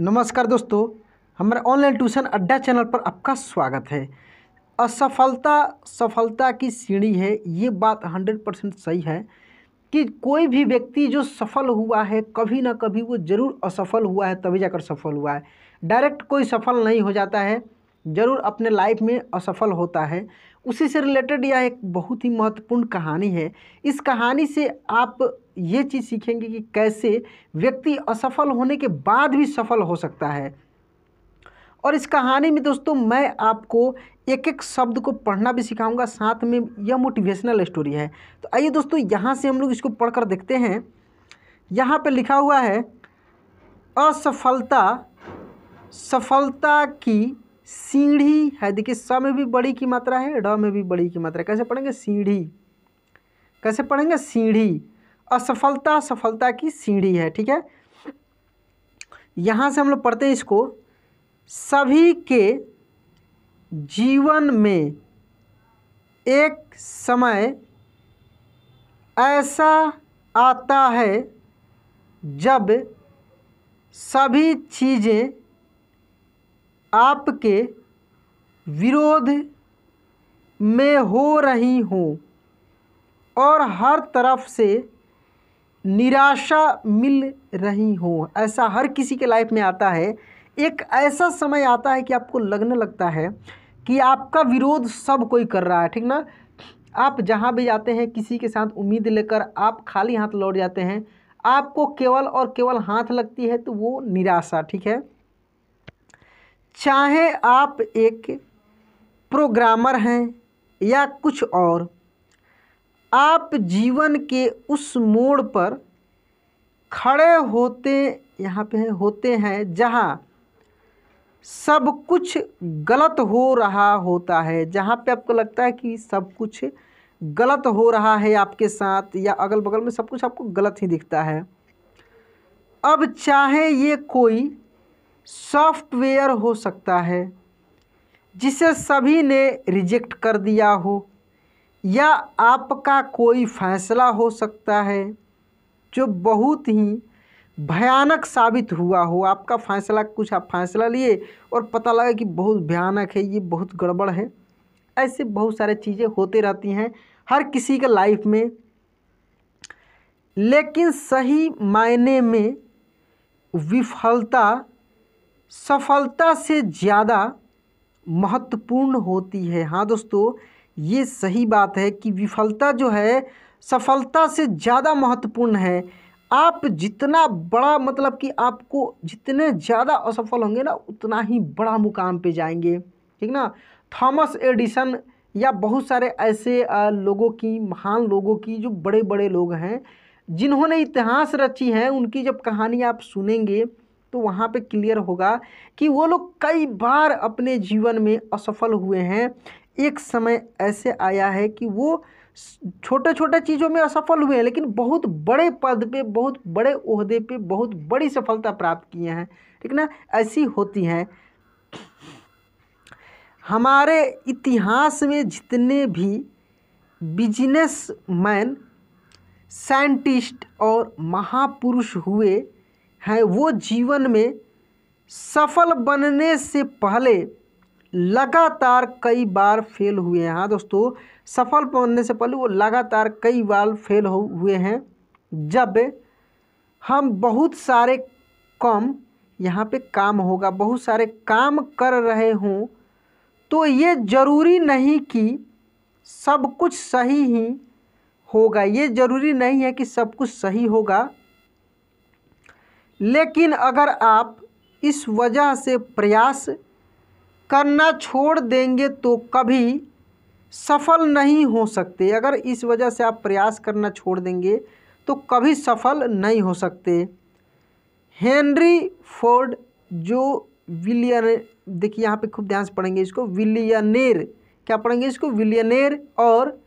नमस्कार दोस्तों हमारे ऑनलाइन ट्यूशन अड्डा चैनल पर आपका स्वागत है असफलता सफलता की सीढ़ी है ये बात हंड्रेड परसेंट सही है कि कोई भी व्यक्ति जो सफल हुआ है कभी ना कभी वो ज़रूर असफल हुआ है तभी जाकर सफल हुआ है डायरेक्ट कोई सफल नहीं हो जाता है ज़रूर अपने लाइफ में असफल होता है उसी से रिलेटेड यह एक बहुत ही महत्वपूर्ण कहानी है इस कहानी से आप ये चीज़ सीखेंगे कि कैसे व्यक्ति असफल होने के बाद भी सफल हो सकता है और इस कहानी में दोस्तों मैं आपको एक एक शब्द को पढ़ना भी सिखाऊंगा साथ में यह मोटिवेशनल स्टोरी है तो आइए दोस्तों यहाँ से हम लोग इसको पढ़कर देखते हैं यहाँ पर लिखा हुआ है असफलता सफलता की सीढ़ी है देखिए स में भी बड़ी की मात्रा है ड में भी बड़ी की मात्रा है कैसे पढ़ेंगे सीढ़ी कैसे पढ़ेंगे सीढ़ी असफलता सफलता की सीढ़ी है ठीक है यहाँ से हम लोग पढ़ते हैं इसको सभी के जीवन में एक समय ऐसा आता है जब सभी चीज़ें आपके विरोध में हो रही हों और हर तरफ से निराशा मिल रही हो ऐसा हर किसी के लाइफ में आता है एक ऐसा समय आता है कि आपको लगने लगता है कि आपका विरोध सब कोई कर रहा है ठीक ना आप जहाँ भी जाते हैं किसी के साथ उम्मीद लेकर आप खाली हाथ लौट जाते हैं आपको केवल और केवल हाथ लगती है तो वो निराशा ठीक है चाहे आप एक प्रोग्रामर हैं या कुछ और आप जीवन के उस मोड़ पर खड़े होते यहाँ पे है होते हैं जहाँ सब कुछ गलत हो रहा होता है जहाँ पे आपको लगता है कि सब कुछ गलत हो रहा है आपके साथ या अगल बगल में सब कुछ आपको गलत ही दिखता है अब चाहे ये कोई सॉफ्टवेयर हो सकता है जिसे सभी ने रिजेक्ट कर दिया हो या आपका कोई फैसला हो सकता है जो बहुत ही भयानक साबित हुआ हो आपका फ़ैसला कुछ आप फैसला लिए और पता लगा कि बहुत भयानक है ये बहुत गड़बड़ है ऐसे बहुत सारे चीज़ें होते रहती हैं हर किसी के लाइफ में लेकिन सही मायने में विफलता सफलता से ज़्यादा महत्वपूर्ण होती है हाँ दोस्तों ये सही बात है कि विफलता जो है सफलता से ज़्यादा महत्वपूर्ण है आप जितना बड़ा मतलब कि आपको जितने ज़्यादा असफल होंगे ना उतना ही बड़ा मुकाम पे जाएंगे ठीक ना थॉमस एडिसन या बहुत सारे ऐसे लोगों की महान लोगों की जो बड़े बड़े लोग हैं जिन्होंने इतिहास रची है उनकी जब कहानी आप सुनेंगे तो वहाँ पे क्लियर होगा कि वो लोग कई बार अपने जीवन में असफल हुए हैं एक समय ऐसे आया है कि वो छोटे छोटे चीज़ों में असफल हुए हैं लेकिन बहुत बड़े पद पे बहुत बड़े ओहदे पे बहुत बड़ी सफलता प्राप्त किए हैं ठीक ना ऐसी होती हैं हमारे इतिहास में जितने भी बिजनेस मैन साइंटिस्ट और महापुरुष हुए हैं वो जीवन में सफल बनने से पहले लगातार कई बार फेल हुए हैं हाँ दोस्तों सफल बनने से पहले वो लगातार कई बार फेल हो हुए हैं जब हम बहुत सारे कम यहाँ पे काम होगा बहुत सारे काम कर रहे हों तो ये ज़रूरी नहीं कि सब कुछ सही ही होगा ये ज़रूरी नहीं है कि सब कुछ सही होगा लेकिन अगर आप इस वजह से प्रयास करना छोड़ देंगे तो कभी सफल नहीं हो सकते अगर इस वजह से आप प्रयास करना छोड़ देंगे तो कभी सफल नहीं हो सकते हेनरी फोर्ड जो विलियन देखिए यहाँ पे खूब ध्यान से पढ़ेंगे इसको विलियनेर क्या पढ़ेंगे इसको विलियनेर और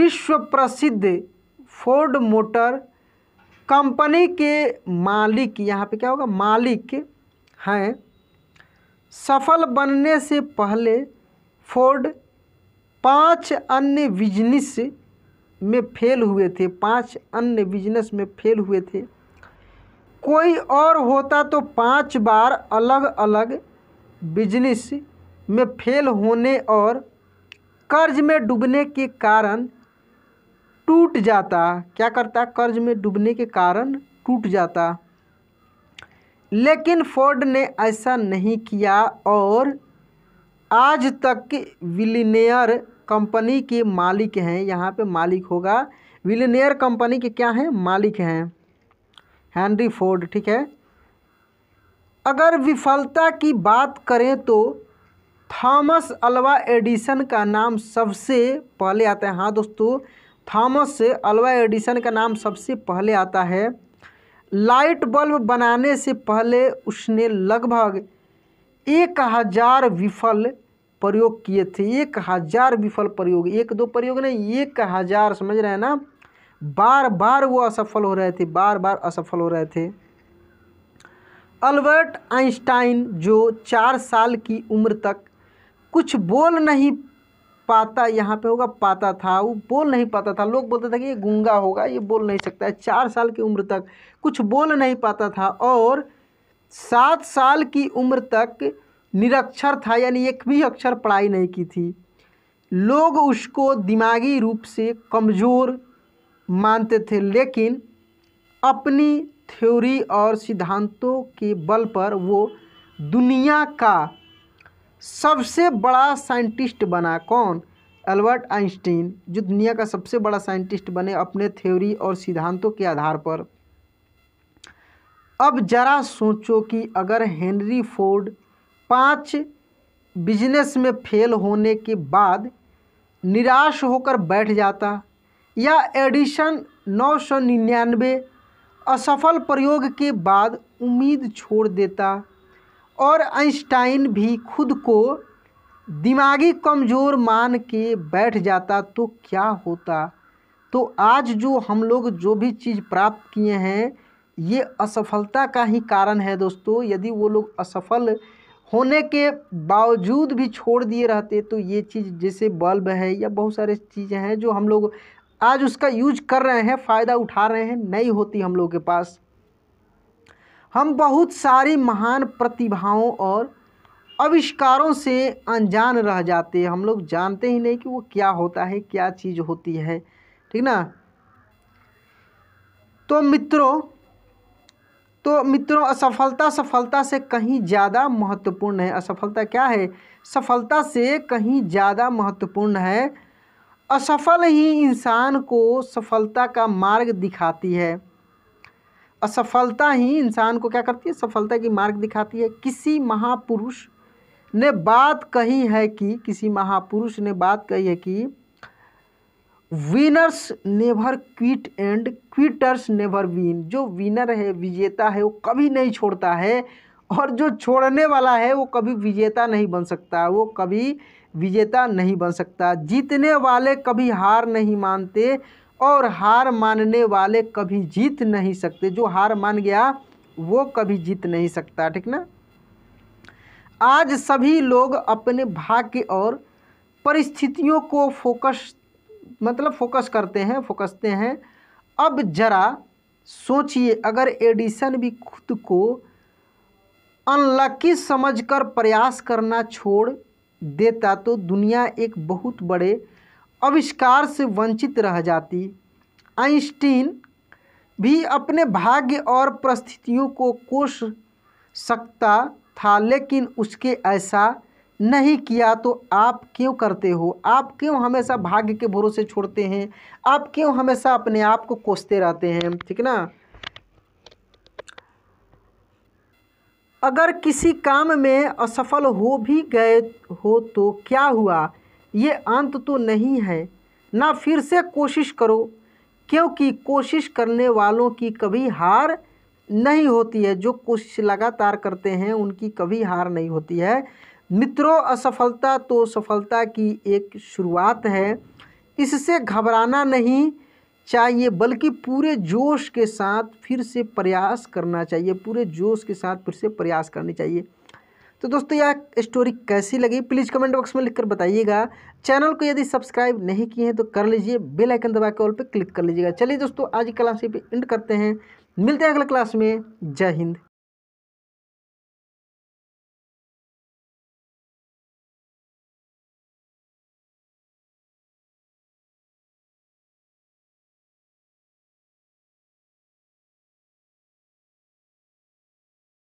विश्व प्रसिद्ध फोर्ड मोटर कंपनी के मालिक यहाँ पे क्या होगा मालिक हैं सफल बनने से पहले फोर्ड पांच अन्य बिजनेस में फेल हुए थे पांच अन्य बिजनेस में फेल हुए थे कोई और होता तो पांच बार अलग अलग बिजनेस में फेल होने और कर्ज में डूबने के कारण टूट जाता क्या करता कर्ज में डूबने के कारण टूट जाता लेकिन फोर्ड ने ऐसा नहीं किया और आज तक विलिनेयर कंपनी के मालिक हैं यहाँ पे मालिक होगा विलिनेयर कंपनी के क्या हैं मालिक हैं हैंनरी फोर्ड ठीक है अगर विफलता की बात करें तो थॉमस अलवा एडिसन का नाम सबसे पहले आता है हाँ दोस्तों थॉमस अलवा एडिसन का नाम सबसे पहले आता है लाइट बल्ब बनाने से पहले उसने लगभग एक हज़ार विफल प्रयोग किए थे एक हज़ार विफल प्रयोग एक दो प्रयोग नहीं एक हज़ार समझ रहे हैं ना बार बार वो असफल हो रहे थे बार बार असफल हो रहे थे अल्बर्ट आइंस्टाइन जो चार साल की उम्र तक कुछ बोल नहीं पाता यहाँ पे होगा पाता था वो बोल नहीं पाता था लोग बोलते थे कि ये गुंगा होगा ये बोल नहीं सकता है चार साल की उम्र तक कुछ बोल नहीं पाता था और सात साल की उम्र तक निरक्षर था यानी एक भी अक्षर पढ़ाई नहीं की थी लोग उसको दिमागी रूप से कमज़ोर मानते थे लेकिन अपनी थ्योरी और सिद्धांतों के बल पर वो दुनिया का सबसे बड़ा साइंटिस्ट बना कौन अल्बर्ट आइंस्टीन जो दुनिया का सबसे बड़ा साइंटिस्ट बने अपने थ्योरी और सिद्धांतों के आधार पर अब जरा सोचो कि अगर हेनरी फोर्ड पांच बिजनेस में फेल होने के बाद निराश होकर बैठ जाता या एडिशन नौ सौ निन्यानवे असफल प्रयोग के बाद उम्मीद छोड़ देता और आइंस्टाइन भी खुद को दिमागी कमज़ोर मान के बैठ जाता तो क्या होता तो आज जो हम लोग जो भी चीज़ प्राप्त किए हैं ये असफलता का ही कारण है दोस्तों यदि वो लोग असफल होने के बावजूद भी छोड़ दिए रहते तो ये चीज़ जैसे बल्ब है या बहुत सारे चीज़ें हैं जो हम लोग आज उसका यूज कर रहे हैं फ़ायदा उठा रहे हैं नहीं होती हम लोग के पास हम बहुत सारी महान प्रतिभाओं और आविष्कारों से अनजान रह जाते हैं हम लोग जानते ही नहीं कि वो क्या होता है क्या चीज़ होती है ठीक ना तो मित्रों तो मित्रों असफलता सफलता से कहीं ज़्यादा महत्वपूर्ण है असफलता क्या है सफलता से कहीं ज़्यादा महत्वपूर्ण है असफल ही इंसान को सफलता का मार्ग दिखाती है असफलता ही इंसान को क्या करती है सफलता की मार्ग दिखाती है किसी महापुरुष ने बात कही है कि किसी महापुरुष ने बात कही है कि winners never quit and quitters never win जो विनर है विजेता है वो कभी नहीं छोड़ता है और जो छोड़ने वाला है वो कभी विजेता नहीं बन सकता वो कभी विजेता नहीं बन सकता जीतने वाले कभी हार नहीं मानते और हार मानने वाले कभी जीत नहीं सकते जो हार मान गया वो कभी जीत नहीं सकता ठीक ना आज सभी लोग अपने भाग्य और परिस्थितियों को फोकस मतलब फोकस करते हैं फोकसते हैं अब जरा सोचिए अगर एडिसन भी खुद को अनलकी समझकर प्रयास करना छोड़ देता तो दुनिया एक बहुत बड़े अविष्कार से वंचित रह जाती आइंस्टीन भी अपने भाग्य और परिस्थितियों को कोस सकता था लेकिन उसके ऐसा नहीं किया तो आप क्यों करते हो आप क्यों हमेशा भाग्य के भरोसे छोड़ते हैं आप क्यों हमेशा अपने आप को कोसते रहते हैं ठीक ना अगर किसी काम में असफल हो भी गए हो तो क्या हुआ ये अंत तो नहीं है ना फिर से कोशिश करो क्योंकि कोशिश करने वालों की कभी हार नहीं होती है जो कोशिश लगातार करते हैं उनकी कभी हार नहीं होती है मित्रों असफलता तो सफलता की एक शुरुआत है इससे घबराना नहीं चाहिए बल्कि पूरे जोश के साथ फिर से प्रयास करना चाहिए पूरे जोश के साथ फिर से प्रयास करने चाहिए तो दोस्तों यह स्टोरी कैसी लगी प्लीज़ कमेंट बॉक्स में लिखकर बताइएगा चैनल को यदि सब्सक्राइब नहीं किए हैं तो कर लीजिए बेल आइकन दबा के ऑल पर क्लिक कर लीजिएगा चलिए दोस्तों आज की क्लास पे एंड करते हैं मिलते हैं अगले क्लास में जय हिंद